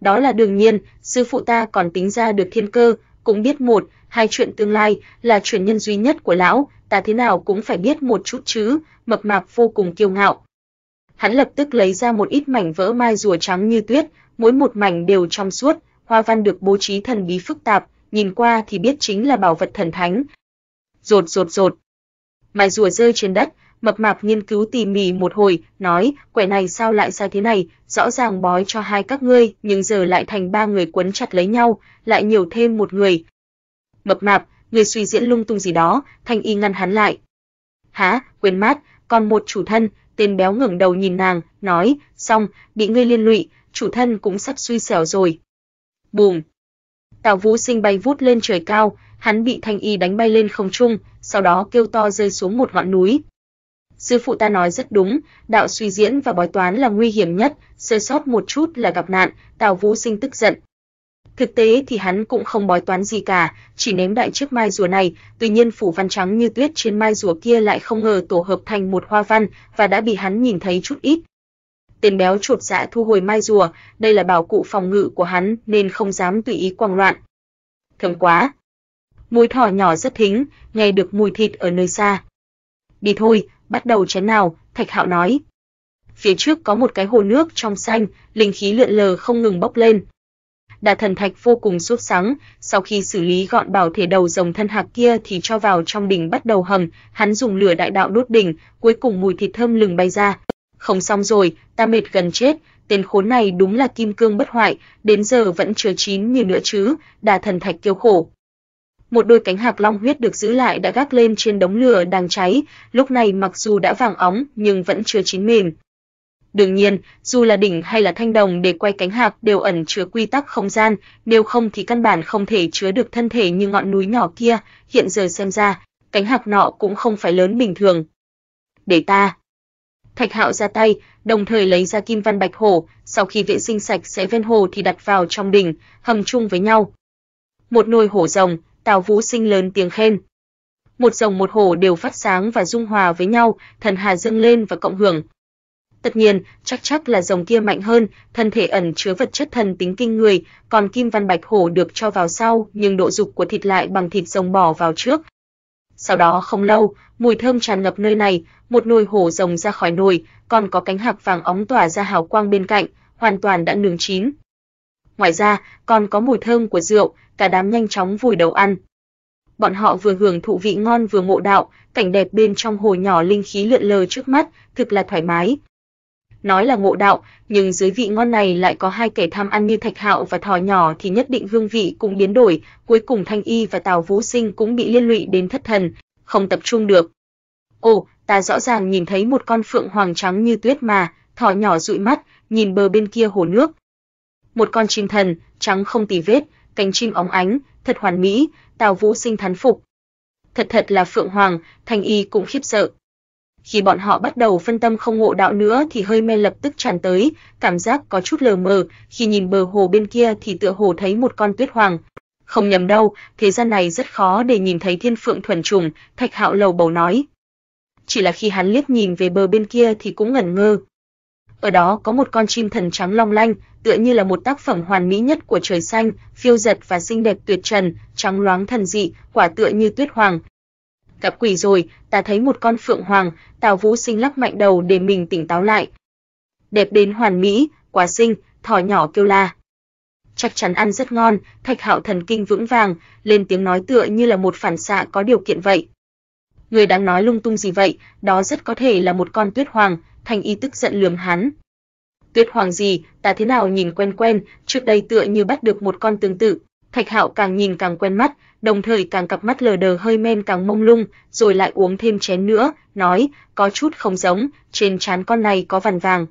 Speaker 1: Đó là đương nhiên, sư phụ ta còn tính ra được thiên cơ, cũng biết một, hai chuyện tương lai là chuyện nhân duy nhất của lão, ta thế nào cũng phải biết một chút chứ, mập mạp vô cùng kiêu ngạo hắn lập tức lấy ra một ít mảnh vỡ mai rùa trắng như tuyết, mỗi một mảnh đều trong suốt, hoa văn được bố trí thần bí phức tạp, nhìn qua thì biết chính là bảo vật thần thánh. Rột rột rột. Mai rùa rơi trên đất, mập mạp nghiên cứu tỉ mỉ một hồi, nói, quẻ này sao lại sai thế này, rõ ràng bói cho hai các ngươi, nhưng giờ lại thành ba người quấn chặt lấy nhau, lại nhiều thêm một người. Mập mạp, người suy diễn lung tung gì đó, Thanh Y ngăn hắn lại. Hả, quên mát, còn một chủ thân, Tên béo ngẩng đầu nhìn nàng, nói, xong, bị ngươi liên lụy, chủ thân cũng sắp suy xẻo rồi. Bùm! Tào Vũ Sinh bay vút lên trời cao, hắn bị Thanh Y đánh bay lên không trung, sau đó kêu to rơi xuống một ngọn núi. Sư phụ ta nói rất đúng, đạo suy diễn và bói toán là nguy hiểm nhất, sơ sót một chút là gặp nạn, Tào Vũ Sinh tức giận, Thực tế thì hắn cũng không bói toán gì cả, chỉ ném đại chiếc mai rùa này, tuy nhiên phủ văn trắng như tuyết trên mai rùa kia lại không ngờ tổ hợp thành một hoa văn và đã bị hắn nhìn thấy chút ít. Tên béo chuột dạ thu hồi mai rùa, đây là bảo cụ phòng ngự của hắn nên không dám tùy ý quăng loạn. Thơm quá. Mùi thỏ nhỏ rất thính, nghe được mùi thịt ở nơi xa. Đi thôi, bắt đầu chén nào, Thạch Hạo nói. Phía trước có một cái hồ nước trong xanh, linh khí lượn lờ không ngừng bốc lên đà thần thạch vô cùng sốt sáng. sau khi xử lý gọn bảo thể đầu rồng thân hạc kia thì cho vào trong đỉnh bắt đầu hầm, hắn dùng lửa đại đạo đốt đỉnh, cuối cùng mùi thịt thơm lừng bay ra. Không xong rồi, ta mệt gần chết, tên khốn này đúng là kim cương bất hoại, đến giờ vẫn chưa chín như nữa chứ, đà thần thạch kêu khổ. Một đôi cánh hạc long huyết được giữ lại đã gác lên trên đống lửa đang cháy, lúc này mặc dù đã vàng óng nhưng vẫn chưa chín mềm. Đương nhiên, dù là đỉnh hay là thanh đồng để quay cánh hạc đều ẩn chứa quy tắc không gian, nếu không thì căn bản không thể chứa được thân thể như ngọn núi nhỏ kia, hiện giờ xem ra, cánh hạc nọ cũng không phải lớn bình thường. Để ta. Thạch Hạo ra tay, đồng thời lấy ra kim văn bạch hổ, sau khi vệ sinh sạch sẽ ven hồ thì đặt vào trong đỉnh, hầm chung với nhau. Một nồi hổ rồng, Tào Vũ Sinh lớn tiếng khen. Một rồng một hổ đều phát sáng và dung hòa với nhau, thần hà dâng lên và cộng hưởng, Tất nhiên, chắc chắn là rồng kia mạnh hơn, thân thể ẩn chứa vật chất thần tính kinh người, còn kim văn bạch hổ được cho vào sau, nhưng độ dục của thịt lại bằng thịt rồng bỏ vào trước. Sau đó không lâu, mùi thơm tràn ngập nơi này, một nồi hổ rồng ra khỏi nồi, còn có cánh hạc vàng óng tỏa ra hào quang bên cạnh, hoàn toàn đã nướng chín. Ngoài ra, còn có mùi thơm của rượu, cả đám nhanh chóng vùi đầu ăn. Bọn họ vừa hưởng thụ vị ngon vừa ngộ đạo, cảnh đẹp bên trong hồ nhỏ linh khí lượn lờ trước mắt, thực là thoải mái nói là ngộ đạo, nhưng dưới vị ngon này lại có hai kẻ tham ăn như Thạch Hạo và Thỏ nhỏ thì nhất định hương vị cũng biến đổi, cuối cùng Thanh Y và Tào Vũ Sinh cũng bị liên lụy đến thất thần, không tập trung được. Ồ, ta rõ ràng nhìn thấy một con phượng hoàng trắng như tuyết mà, Thỏ nhỏ dụi mắt, nhìn bờ bên kia hồ nước. Một con chim thần, trắng không tì vết, cánh chim óng ánh, thật hoàn mỹ, Tào Vũ Sinh thán phục. Thật thật là phượng hoàng, Thanh Y cũng khiếp sợ. Khi bọn họ bắt đầu phân tâm không ngộ đạo nữa thì hơi mê lập tức tràn tới, cảm giác có chút lờ mờ, khi nhìn bờ hồ bên kia thì tựa hồ thấy một con tuyết hoàng. Không nhầm đâu, thế gian này rất khó để nhìn thấy thiên phượng thuần chủng. Thạch Hạo lầu bầu nói. Chỉ là khi hắn liếc nhìn về bờ bên kia thì cũng ngẩn ngơ. Ở đó có một con chim thần trắng long lanh, tựa như là một tác phẩm hoàn mỹ nhất của trời xanh, phiêu giật và xinh đẹp tuyệt trần, trắng loáng thần dị, quả tựa như tuyết hoàng, Gặp quỷ rồi, ta thấy một con phượng hoàng, Tào Vũ Sinh lắc mạnh đầu để mình tỉnh táo lại. Đẹp đến hoàn mỹ, quá xinh, thỏ nhỏ kêu la. Chắc chắn ăn rất ngon, Thạch Hạo thần kinh vững vàng, lên tiếng nói tựa như là một phản xạ có điều kiện vậy. Người đang nói lung tung gì vậy, đó rất có thể là một con tuyết hoàng, thành Y tức giận lườm hắn. Tuyết hoàng gì, ta thế nào nhìn quen quen, trước đây tựa như bắt được một con tương tự, Thạch Hạo càng nhìn càng quen mắt, đồng thời càng cặp mắt lờ đờ hơi men càng mông lung, rồi lại uống thêm chén nữa, nói, có chút không giống, trên trán con này có vằn vàng.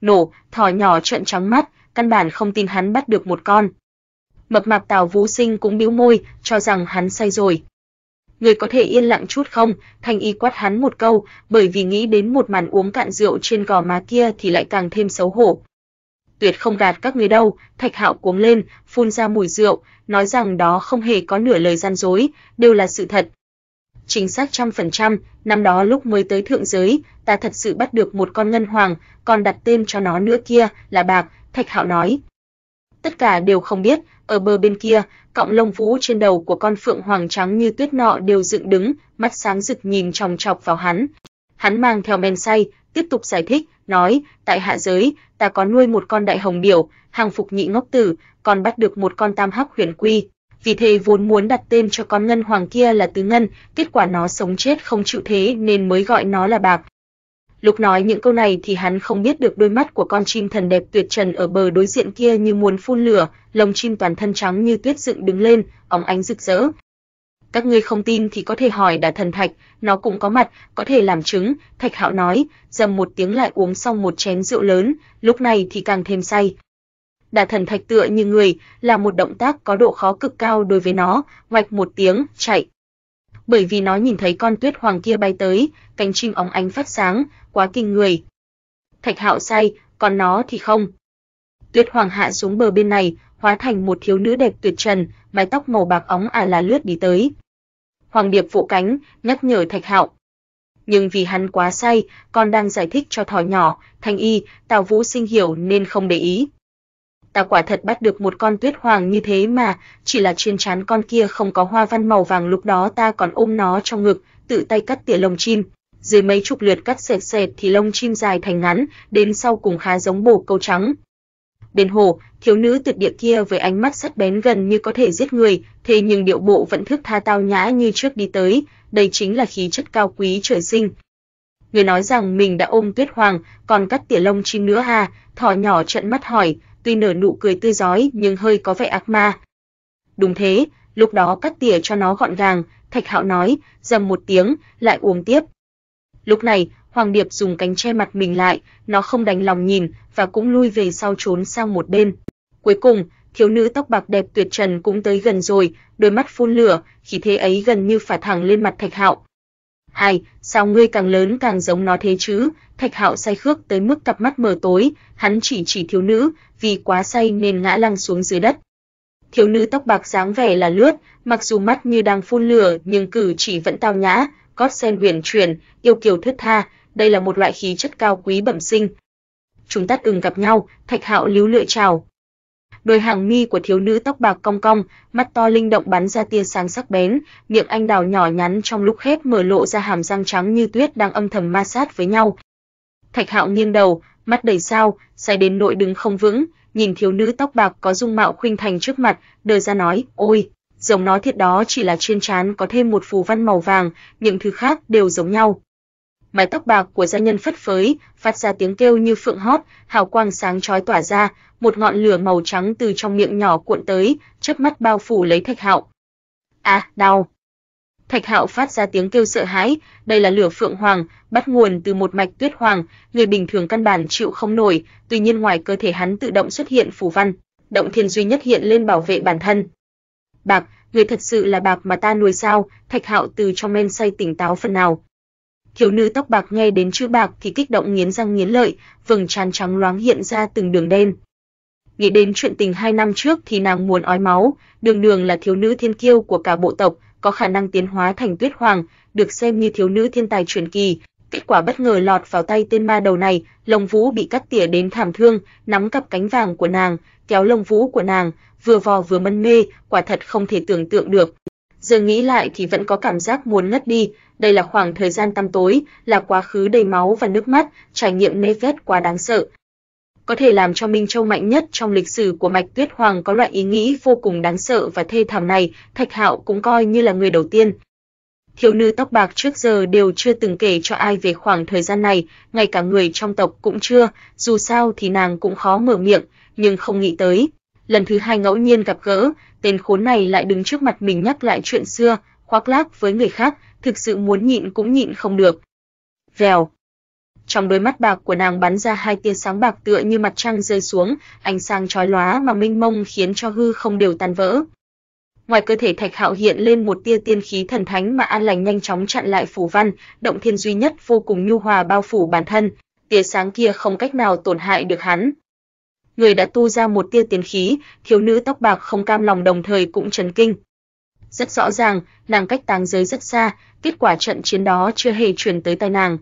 Speaker 1: Nổ, thỏ nhỏ trợn trắng mắt, căn bản không tin hắn bắt được một con. Mập mạp Tào Vũ Sinh cũng bĩu môi, cho rằng hắn say rồi. Người có thể yên lặng chút không? Thanh y quát hắn một câu, bởi vì nghĩ đến một màn uống cạn rượu trên gò má kia thì lại càng thêm xấu hổ tuyệt không gạt các ngươi đâu." Thạch Hạo cuống lên, phun ra mùi rượu, nói rằng đó không hề có nửa lời gian dối, đều là sự thật. Chính xác trăm phần trăm, năm đó lúc mới tới thượng giới, ta thật sự bắt được một con ngân hoàng, còn đặt tên cho nó nữa kia là bạc, Thạch Hạo nói. Tất cả đều không biết, ở bờ bên kia, cọng lông vũ trên đầu của con phượng hoàng trắng như tuyết nọ đều dựng đứng, mắt sáng rực nhìn chòng chọc vào hắn. Hắn mang theo men say, tiếp tục giải thích, nói, tại hạ giới, ta có nuôi một con đại hồng điểu, hàng phục nhị ngốc tử, còn bắt được một con tam hắc huyền quy. Vì thế vốn muốn đặt tên cho con ngân hoàng kia là Tứ Ngân, kết quả nó sống chết không chịu thế nên mới gọi nó là Bạc. Lúc nói những câu này thì hắn không biết được đôi mắt của con chim thần đẹp tuyệt trần ở bờ đối diện kia như muốn phun lửa, lông chim toàn thân trắng như tuyết dựng đứng lên, óng ánh rực rỡ, các ngươi không tin thì có thể hỏi Đả Thần Thạch, nó cũng có mặt, có thể làm chứng." Thạch Hạo nói, dầm một tiếng lại uống xong một chén rượu lớn, lúc này thì càng thêm say. Đả Thần Thạch tựa như người, là một động tác có độ khó cực cao đối với nó, ngoạch một tiếng, chạy. Bởi vì nó nhìn thấy con tuyết hoàng kia bay tới, cánh chim óng ánh phát sáng, quá kinh người. Thạch Hạo say, còn nó thì không. Tuyết Hoàng hạ xuống bờ bên này, hóa thành một thiếu nữ đẹp tuyệt trần, mái tóc màu bạc óng ả à là lướt đi tới. Hoàng Điệp vỗ cánh, nhắc nhở Thạch Hạo. Nhưng vì hắn quá say, còn đang giải thích cho thỏ nhỏ, Thanh Y, Tào Vũ Sinh hiểu nên không để ý. Ta quả thật bắt được một con tuyết hoàng như thế mà, chỉ là trên trán con kia không có hoa văn màu vàng lúc đó ta còn ôm nó trong ngực, tự tay cắt tỉa lông chim, dưới mấy chục lượt cắt sệt sệt thì lông chim dài thành ngắn, đến sau cùng khá giống bồ câu trắng, đền hồ, thiếu nữ tuyệt địa kia với ánh mắt sắt bén gần như có thể giết người, thế nhưng điệu bộ vẫn thức tha tao nhã như trước đi tới, đây chính là khí chất cao quý trời sinh. Người nói rằng mình đã ôm Tuyết Hoàng, còn cắt tỉa lông chim nữa hà, thỏ nhỏ trợn mắt hỏi, tuy nở nụ cười tươi giói nhưng hơi có vẻ ác ma. Đúng thế, lúc đó cắt tỉa cho nó gọn gàng, Thạch Hạo nói, dầm một tiếng, lại uống tiếp. Lúc này, Hoàng Điệp dùng cánh che mặt mình lại, nó không đánh lòng nhìn và cũng lui về sau trốn sang một bên. Cuối cùng, thiếu nữ tóc bạc đẹp tuyệt trần cũng tới gần rồi, đôi mắt phun lửa, khí thế ấy gần như phả thẳng lên mặt Thạch Hạo. Hai, sao ngươi càng lớn càng giống nó thế chứ?" Thạch Hạo say khước tới mức cặp mắt mờ tối, hắn chỉ chỉ thiếu nữ, vì quá say nên ngã lăn xuống dưới đất. Thiếu nữ tóc bạc dáng vẻ là lướt, mặc dù mắt như đang phun lửa nhưng cử chỉ vẫn tao nhã, cốt sen huyền chuyển, yêu kiều thướt tha, đây là một loại khí chất cao quý bẩm sinh. Chúng ta từng gặp nhau, Thạch Hạo líu lưỡi chào. Đôi hàng mi của thiếu nữ tóc bạc cong cong, mắt to linh động bắn ra tia sáng sắc bén, miệng anh đào nhỏ nhắn trong lúc khép mở lộ ra hàm răng trắng như tuyết đang âm thầm ma sát với nhau. Thạch Hạo nghiêng đầu, mắt đầy sao, say đến nội đứng không vững, nhìn thiếu nữ tóc bạc có dung mạo khuynh thành trước mặt, đờ ra nói, "Ôi, giống nó thiệt đó chỉ là trên trán có thêm một phù văn màu vàng, những thứ khác đều giống nhau." mái tóc bạc của gia nhân phất phới, phát ra tiếng kêu như phượng hót, hào quang sáng chói tỏa ra, một ngọn lửa màu trắng từ trong miệng nhỏ cuộn tới, chớp mắt bao phủ lấy Thạch Hạo. "A, à, đau!" Thạch Hạo phát ra tiếng kêu sợ hãi, đây là lửa phượng hoàng, bắt nguồn từ một mạch tuyết hoàng, người bình thường căn bản chịu không nổi, tuy nhiên ngoài cơ thể hắn tự động xuất hiện phù văn, động thiên duy nhất hiện lên bảo vệ bản thân. "Bạc, người thật sự là bạc mà ta nuôi sao?" Thạch Hạo từ trong men say tỉnh táo phần nào, thiếu nữ tóc bạc nghe đến chữ bạc thì kích động nghiến răng nghiến lợi, vầng trán trắng loáng hiện ra từng đường đen. Nghĩ đến chuyện tình hai năm trước thì nàng muốn ói máu, đường đường là thiếu nữ thiên kiêu của cả bộ tộc, có khả năng tiến hóa thành tuyết hoàng, được xem như thiếu nữ thiên tài truyền kỳ, kết quả bất ngờ lọt vào tay tên ma đầu này, lông vũ bị cắt tỉa đến thảm thương, nắm cặp cánh vàng của nàng, kéo lông vũ của nàng, vừa vò vừa mân mê, quả thật không thể tưởng tượng được giờ nghĩ lại thì vẫn có cảm giác muốn ngất đi, đây là khoảng thời gian tăm tối, là quá khứ đầy máu và nước mắt, trải nghiệm nê vét quá đáng sợ. Có thể làm cho Minh Châu mạnh nhất trong lịch sử của Mạch Tuyết Hoàng có loại ý nghĩ vô cùng đáng sợ và thê thảm này, Thạch Hạo cũng coi như là người đầu tiên. Thiếu nữ tóc bạc trước giờ đều chưa từng kể cho ai về khoảng thời gian này, ngay cả người trong tộc cũng chưa, dù sao thì nàng cũng khó mở miệng, nhưng không nghĩ tới, lần thứ hai ngẫu nhiên gặp gỡ, tên khốn này lại đứng trước mặt mình nhắc lại chuyện xưa, khoác lác với người khác, thực sự muốn nhịn cũng nhịn không được. Vèo. Trong đôi mắt bạc của nàng bắn ra hai tia sáng bạc tựa như mặt trăng rơi xuống, ánh sáng chói lóa mà minh mông khiến cho hư không đều tan vỡ. Ngoài cơ thể Thạch Hạo hiện lên một tia tiên khí thần thánh mà An Lành nhanh chóng chặn lại phủ văn, động thiên duy nhất vô cùng nhu hòa bao phủ bản thân, tia sáng kia không cách nào tổn hại được hắn người đã tu ra một tia tiền khí, thiếu nữ tóc bạc không cam lòng đồng thời cũng chấn kinh. Rất rõ ràng, nàng cách táng giới rất xa, kết quả trận chiến đó chưa hề truyền tới tai nàng.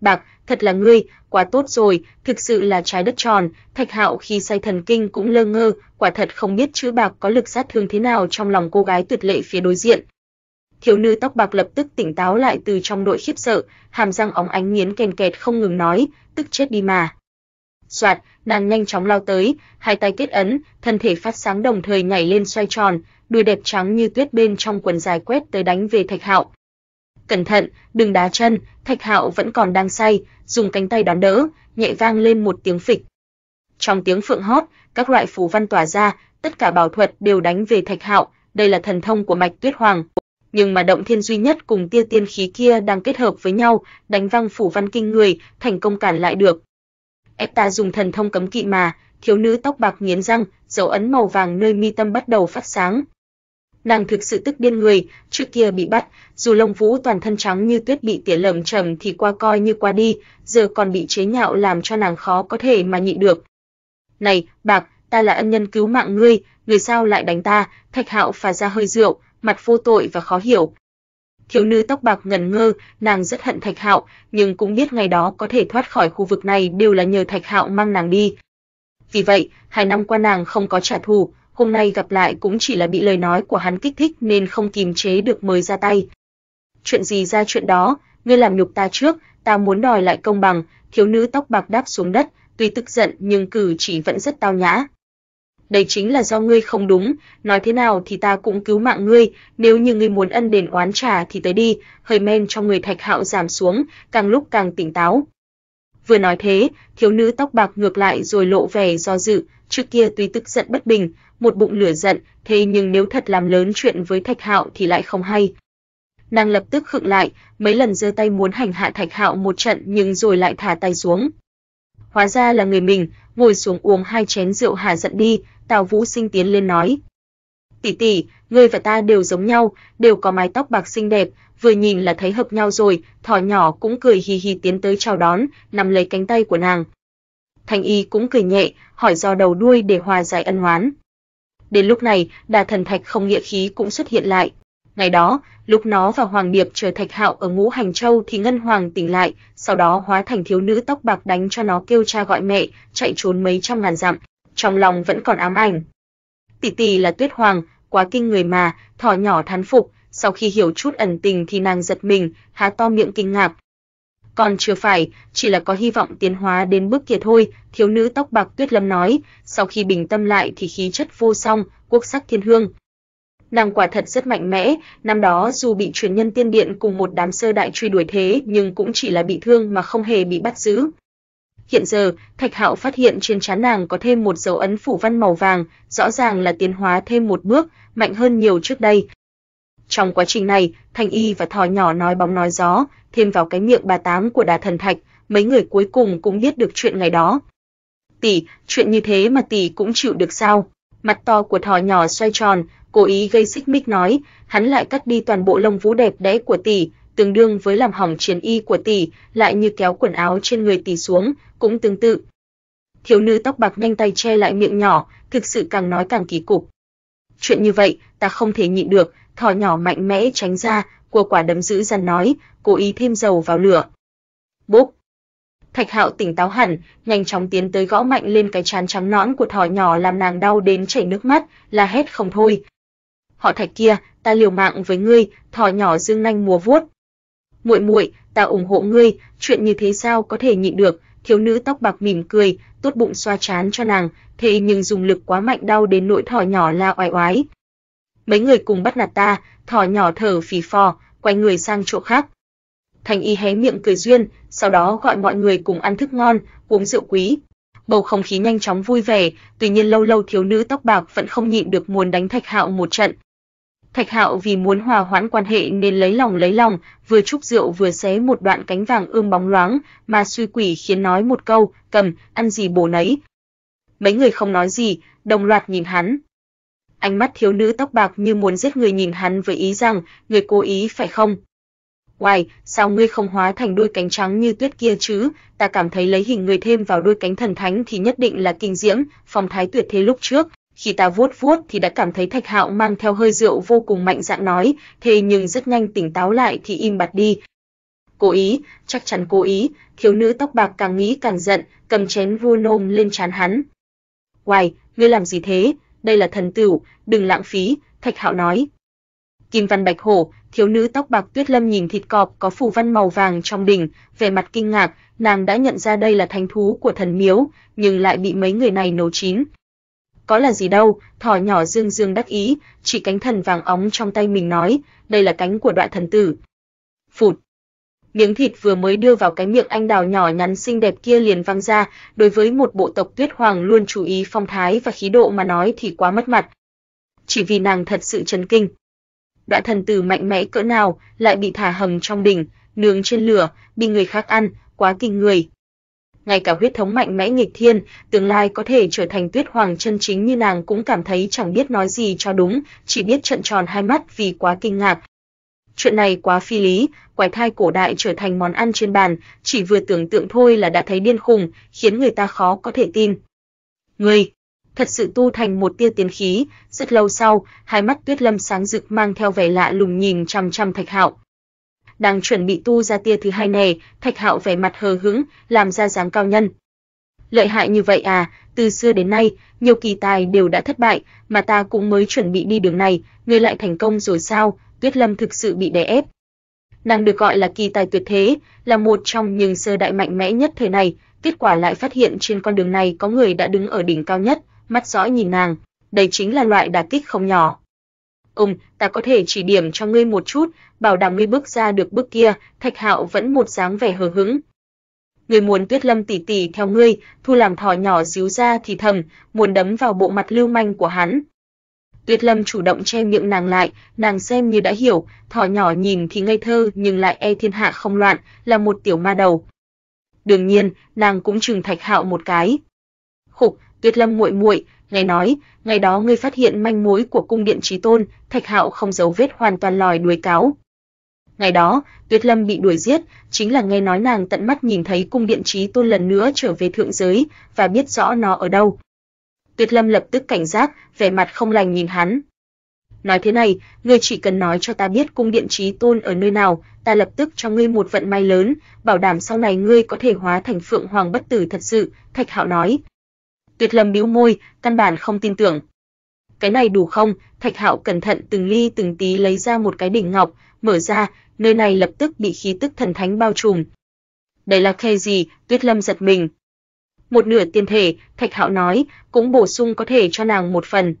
Speaker 1: Bạc, thật là ngươi, quá tốt rồi, thực sự là trái đất tròn, Thạch Hạo khi say thần kinh cũng lơ ngơ, quả thật không biết chữ bạc có lực sát thương thế nào trong lòng cô gái tuyệt lệ phía đối diện. Thiếu nữ tóc bạc lập tức tỉnh táo lại từ trong nội khiếp sợ, hàm răng óng ánh nghiến kèn kẹt không ngừng nói, tức chết đi mà. Soạt, nàng nhanh chóng lao tới, hai tay kết ấn, thân thể phát sáng đồng thời nhảy lên xoay tròn, đuôi đẹp trắng như tuyết bên trong quần dài quét tới đánh về Thạch Hạo. Cẩn thận, đừng đá chân, Thạch Hạo vẫn còn đang say, dùng cánh tay đón đỡ, nhẹ vang lên một tiếng phịch. Trong tiếng phượng hót, các loại phù văn tỏa ra, tất cả bảo thuật đều đánh về Thạch Hạo, đây là thần thông của Mạch Tuyết Hoàng. Nhưng mà động thiên duy nhất cùng tia tiên khí kia đang kết hợp với nhau, đánh văng phủ văn kinh người, thành công cản lại được ép ta dùng thần thông cấm kỵ mà, thiếu nữ tóc bạc nghiến răng, dấu ấn màu vàng nơi mi tâm bắt đầu phát sáng. Nàng thực sự tức điên người, trước kia bị bắt, dù lông vũ toàn thân trắng như tuyết bị tỉa lầm trầm thì qua coi như qua đi, giờ còn bị chế nhạo làm cho nàng khó có thể mà nhịn được. Này, bạc, ta là ân nhân cứu mạng ngươi, người sao lại đánh ta, thạch hạo phà ra hơi rượu, mặt vô tội và khó hiểu, Thiếu nữ tóc bạc ngẩn ngơ, nàng rất hận Thạch Hạo, nhưng cũng biết ngày đó có thể thoát khỏi khu vực này đều là nhờ Thạch Hạo mang nàng đi. Vì vậy, hai năm qua nàng không có trả thù, hôm nay gặp lại cũng chỉ là bị lời nói của hắn kích thích nên không kìm chế được mới ra tay. Chuyện gì ra chuyện đó, ngươi làm nhục ta trước, ta muốn đòi lại công bằng, thiếu nữ tóc bạc đáp xuống đất, tuy tức giận nhưng cử chỉ vẫn rất tao nhã đây chính là do ngươi không đúng, nói thế nào thì ta cũng cứu mạng ngươi, nếu như ngươi muốn ân đền oán trả thì tới đi." Hơi men trong người Thạch Hạo giảm xuống, càng lúc càng tỉnh táo. Vừa nói thế, thiếu nữ tóc bạc ngược lại rồi lộ vẻ do dự, trước kia tuy tức giận bất bình, một bụng lửa giận, thế nhưng nếu thật làm lớn chuyện với Thạch Hạo thì lại không hay. Nàng lập tức khựng lại, mấy lần giơ tay muốn hành hạ Thạch Hạo một trận nhưng rồi lại thả tay xuống. Hóa ra là người mình, ngồi xuống uống hai chén rượu hạ giận đi, Tào Vũ Sinh tiến lên nói. Tỷ tỷ, ngươi và ta đều giống nhau, đều có mái tóc bạc xinh đẹp, vừa nhìn là thấy hợp nhau rồi, thỏ nhỏ cũng cười hì hì tiến tới chào đón, nắm lấy cánh tay của nàng. Thanh y cũng cười nhẹ, hỏi do đầu đuôi để hòa giải ân oán. Đến lúc này, đà thần thạch không nghĩa khí cũng xuất hiện lại. Ngày đó, lúc nó và Hoàng Điệp chờ Thạch Hạo ở Ngũ Hành Châu thì Ngân Hoàng tỉnh lại, sau đó hóa thành thiếu nữ tóc bạc đánh cho nó kêu cha gọi mẹ, chạy trốn mấy trăm ngàn dặm trong lòng vẫn còn ám ảnh. Tỷ tỷ là Tuyết Hoàng, quá kinh người mà, thỏ nhỏ thán phục, sau khi hiểu chút ẩn tình thì nàng giật mình, há to miệng kinh ngạc. Còn chưa phải, chỉ là có hy vọng tiến hóa đến bước kia thôi, thiếu nữ tóc bạc Tuyết Lâm nói, sau khi bình tâm lại thì khí chất vô song, quốc sắc thiên hương. Nàng quả thật rất mạnh mẽ, năm đó dù bị truyền nhân tiên điện cùng một đám sơ đại truy đuổi thế nhưng cũng chỉ là bị thương mà không hề bị bắt giữ. Hiện giờ, Thạch Hạo phát hiện trên trán nàng có thêm một dấu ấn phủ văn màu vàng, rõ ràng là tiến hóa thêm một bước, mạnh hơn nhiều trước đây. Trong quá trình này, Thanh Y và Thỏ nhỏ nói bóng nói gió, thêm vào cái miệng bà tám của Đa Thần Thạch, mấy người cuối cùng cũng biết được chuyện ngày đó. Tỷ, chuyện như thế mà tỷ cũng chịu được sao? Mặt to của thỏ nhỏ xoay tròn, cố ý gây xích mích nói, hắn lại cắt đi toàn bộ lông vũ đẹp đẽ của tỷ, tương đương với làm hỏng chiến y của tỷ, lại như kéo quần áo trên người tỷ xuống, cũng tương tự. Thiếu nữ tóc bạc nhanh tay che lại miệng nhỏ, thực sự càng nói càng kỳ cục. Chuyện như vậy, ta không thể nhịn được, thỏ nhỏ mạnh mẽ tránh ra, của quả đấm giữ dằn nói, cố ý thêm dầu vào lửa. Bốp! Thạch Hạo tỉnh táo hẳn, nhanh chóng tiến tới gõ mạnh lên cái chán trắng nõn của thỏ nhỏ làm nàng đau đến chảy nước mắt, la hết không thôi. Họ Thạch kia, ta liều mạng với ngươi, thỏ nhỏ dương nanh múa vuốt, muội muội, ta ủng hộ ngươi, chuyện như thế sao có thể nhịn được?" Thiếu nữ tóc bạc mỉm cười, tốt bụng xoa chán cho nàng, thế nhưng dùng lực quá mạnh đau đến nỗi thỏ nhỏ la oai oái. Mấy người cùng bắt nạt ta, thỏ nhỏ thở phì phò, quay người sang chỗ khác. Thành y hé miệng cười duyên, sau đó gọi mọi người cùng ăn thức ngon, uống rượu quý. Bầu không khí nhanh chóng vui vẻ, tuy nhiên lâu lâu thiếu nữ tóc bạc vẫn không nhịn được muốn đánh Thạch Hạo một trận, Thạch Hạo vì muốn hòa hoãn quan hệ nên lấy lòng lấy lòng, vừa chúc rượu vừa xé một đoạn cánh vàng ươm bóng loáng, mà suy quỷ khiến nói một câu, cầm, ăn gì bổ nấy. Mấy người không nói gì, đồng loạt nhìn hắn. Ánh mắt thiếu nữ tóc bạc như muốn giết người nhìn hắn với ý rằng, người cố ý phải không? Oai, sao ngươi không hóa thành đôi cánh trắng như tuyết kia chứ? Ta cảm thấy lấy hình người thêm vào đôi cánh thần thánh thì nhất định là kinh diễm, phong thái tuyệt thế lúc trước. Khi ta vuốt vuốt thì đã cảm thấy Thạch Hạo mang theo hơi rượu vô cùng mạnh dạn nói, thế nhưng rất nhanh tỉnh táo lại thì im bặt đi. Cố ý, chắc chắn cố ý, thiếu nữ tóc bạc càng nghĩ càng giận, cầm chén vua nôm lên chán hắn. Hoài, ngươi làm gì thế? Đây là thần tửu, đừng lãng phí, Thạch Hạo nói. Kim Văn Bạch Hổ, thiếu nữ tóc bạc Tuyết Lâm nhìn thịt cọp có phù văn màu vàng trong đỉnh, vẻ mặt kinh ngạc, nàng đã nhận ra đây là thánh thú của thần miếu, nhưng lại bị mấy người này nấu chín, có là gì đâu, thỏ nhỏ dương dương đắc ý, chỉ cánh thần vàng óng trong tay mình nói, đây là cánh của đoạn thần tử. Phụt. Miếng thịt vừa mới đưa vào cái miệng anh đào nhỏ nhắn xinh đẹp kia liền văng ra, đối với một bộ tộc tuyết hoàng luôn chú ý phong thái và khí độ mà nói thì quá mất mặt. Chỉ vì nàng thật sự chấn kinh. Đoạn thần tử mạnh mẽ cỡ nào lại bị thả hầm trong đỉnh, nướng trên lửa, bị người khác ăn, quá kinh người ngay cả huyết thống mạnh mẽ nghịch thiên, tương lai có thể trở thành tuyết hoàng chân chính như nàng cũng cảm thấy chẳng biết nói gì cho đúng, chỉ biết trợn tròn hai mắt vì quá kinh ngạc. Chuyện này quá phi lý, quái thai cổ đại trở thành món ăn trên bàn, chỉ vừa tưởng tượng thôi là đã thấy điên khùng, khiến người ta khó có thể tin. Ngươi, thật sự tu thành một tia tiên khí, rất lâu sau, hai mắt Tuyết Lâm sáng rực mang theo vẻ lạ lùng nhìn chằm chằm Thạch Hạo đang chuẩn bị tu ra tia thứ hai này, Thạch Hạo vẻ mặt hờ hững, làm ra dáng cao nhân. Lợi hại như vậy à, từ xưa đến nay, nhiều kỳ tài đều đã thất bại, mà ta cũng mới chuẩn bị đi đường này, ngươi lại thành công rồi sao? Tuyết Lâm thực sự bị đè ép. Nàng được gọi là kỳ tài tuyệt thế, là một trong những sơ đại mạnh mẽ nhất thời này, kết quả lại phát hiện trên con đường này có người đã đứng ở đỉnh cao nhất, mắt dõi nhìn nàng, đây chính là loại đả kích không nhỏ. "Ông, ta có thể chỉ điểm cho ngươi một chút, bảo đảm ngươi bước ra được bước kia, Thạch Hạo vẫn một dáng vẻ hờ hững. Người muốn Tuyết Lâm tỷ tỷ theo ngươi, Thu làm thỏ nhỏ díu ra thì thầm, muốn đấm vào bộ mặt lưu manh của hắn. Tuyết Lâm chủ động che miệng nàng lại, nàng xem như đã hiểu, thỏ nhỏ nhìn thì ngây thơ nhưng lại e thiên hạ không loạn, là một tiểu ma đầu. Đương nhiên, nàng cũng trừng Thạch Hạo một cái. Khục, Tuyết Lâm muội muội, ngài nói, ngày đó ngươi phát hiện manh mối của cung điện Chí Tôn, Thạch Hạo không giấu vết hoàn toàn lòi đuôi cáo. Ngày đó, Tuyệt Lâm bị đuổi giết, chính là nghe nói nàng tận mắt nhìn thấy cung điện trí tôn lần nữa trở về thượng giới và biết rõ nó ở đâu. Tuyệt Lâm lập tức cảnh giác, vẻ mặt không lành nhìn hắn. Nói thế này, ngươi chỉ cần nói cho ta biết cung điện trí tôn ở nơi nào, ta lập tức cho ngươi một vận may lớn, bảo đảm sau này ngươi có thể hóa thành phượng hoàng bất tử thật sự, Thạch Hạo nói. Tuyệt Lâm bĩu môi, căn bản không tin tưởng. Cái này đủ không? Thạch Hạo cẩn thận từng ly từng tí lấy ra một cái đỉnh ngọc, mở ra, nơi này lập tức bị khí tức thần thánh bao trùm. Đây là khe gì? Tuyết Lâm giật mình. Một nửa tiên thể, Thạch Hạo nói, cũng bổ sung có thể cho nàng một phần.